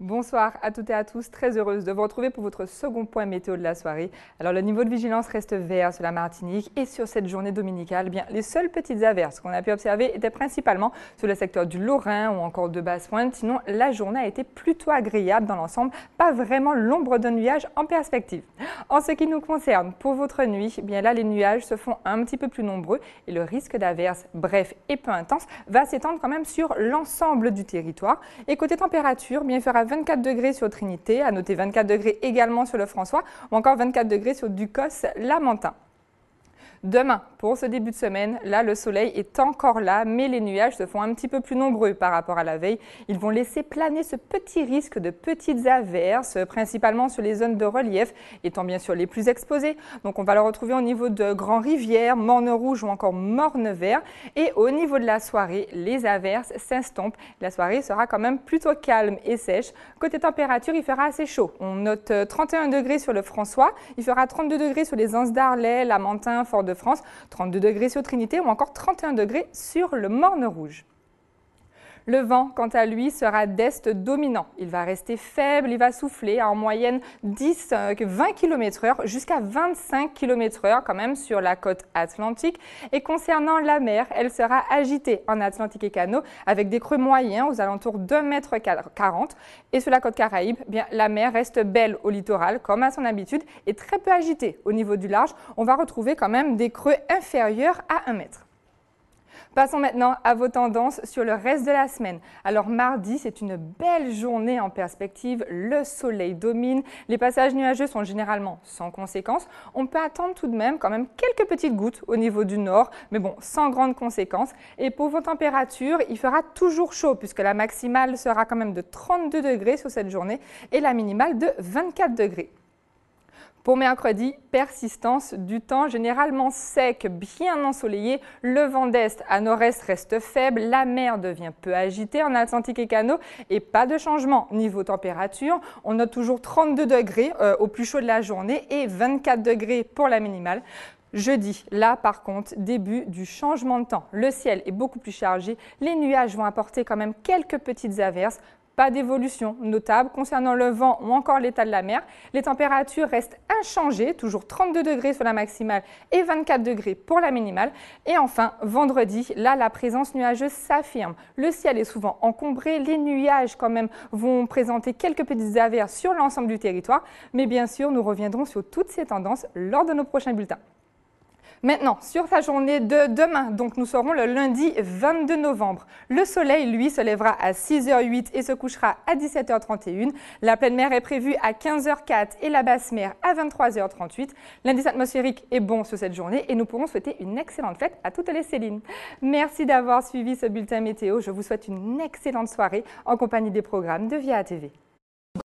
Bonsoir à toutes et à tous, très heureuse de vous retrouver pour votre second point météo de la soirée. Alors le niveau de vigilance reste vert sur la Martinique et sur cette journée dominicale, eh bien les seules petites averses qu'on a pu observer étaient principalement sur le secteur du Lorrain ou encore de Basse-Pointe. Sinon, la journée a été plutôt agréable dans l'ensemble, pas vraiment l'ombre d'un nuage en perspective. En ce qui nous concerne, pour votre nuit, eh bien là les nuages se font un petit peu plus nombreux et le risque d'averses bref et peu intense va s'étendre quand même sur l'ensemble du territoire. Et côté température, eh bien faire. 24 degrés sur Trinité, à noter 24 degrés également sur le François, ou encore 24 degrés sur Ducos, Lamentin. Demain, pour ce début de semaine, là, le soleil est encore là, mais les nuages se font un petit peu plus nombreux par rapport à la veille. Ils vont laisser planer ce petit risque de petites averses, principalement sur les zones de relief, étant bien sûr les plus exposées. Donc, on va le retrouver au niveau de Grand Rivière, Morne Rouge ou encore Morne Vert. Et au niveau de la soirée, les averses s'estompent. La soirée sera quand même plutôt calme et sèche. Côté température, il fera assez chaud. On note 31 euh, degrés sur le François, il fera 32 degrés sur les Anses darlais Lamantin, Fort de de France, 32 degrés sur Trinité ou encore 31 degrés sur le Morne Rouge. Le vent, quant à lui, sera d'est dominant. Il va rester faible, il va souffler en moyenne 10, 20 km h jusqu'à 25 km h quand même sur la côte atlantique. Et concernant la mer, elle sera agitée en Atlantique et Canaux avec des creux moyens aux alentours d'un mètre 40. Et sur la côte caraïbe, eh bien, la mer reste belle au littoral comme à son habitude et très peu agitée au niveau du large. On va retrouver quand même des creux inférieurs à 1 mètre. Passons maintenant à vos tendances sur le reste de la semaine. Alors mardi, c'est une belle journée en perspective, le soleil domine, les passages nuageux sont généralement sans conséquence. On peut attendre tout de même quand même quelques petites gouttes au niveau du nord, mais bon, sans grandes conséquences. Et pour vos températures, il fera toujours chaud puisque la maximale sera quand même de 32 degrés sur cette journée et la minimale de 24 degrés. Pour mercredi, persistance du temps généralement sec, bien ensoleillé. Le vent d'est à nord-est reste faible. La mer devient peu agitée en Atlantique et Cano, et pas de changement niveau température. On a toujours 32 degrés euh, au plus chaud de la journée et 24 degrés pour la minimale. Jeudi, là par contre, début du changement de temps. Le ciel est beaucoup plus chargé. Les nuages vont apporter quand même quelques petites averses. Pas d'évolution notable concernant le vent ou encore l'état de la mer. Les températures restent inchangées, toujours 32 degrés sur la maximale et 24 degrés pour la minimale. Et enfin, vendredi, là, la présence nuageuse s'affirme. Le ciel est souvent encombré, les nuages quand même vont présenter quelques petites averses sur l'ensemble du territoire. Mais bien sûr, nous reviendrons sur toutes ces tendances lors de nos prochains bulletins. Maintenant, sur sa journée de demain, donc nous serons le lundi 22 novembre. Le soleil, lui, se lèvera à 6h08 et se couchera à 17h31. La pleine mer est prévue à 15h04 et la basse mer à 23h38. L'indice atmosphérique est bon sur cette journée et nous pourrons souhaiter une excellente fête à toutes les Céline. Merci d'avoir suivi ce bulletin météo. Je vous souhaite une excellente soirée en compagnie des programmes de Via TV.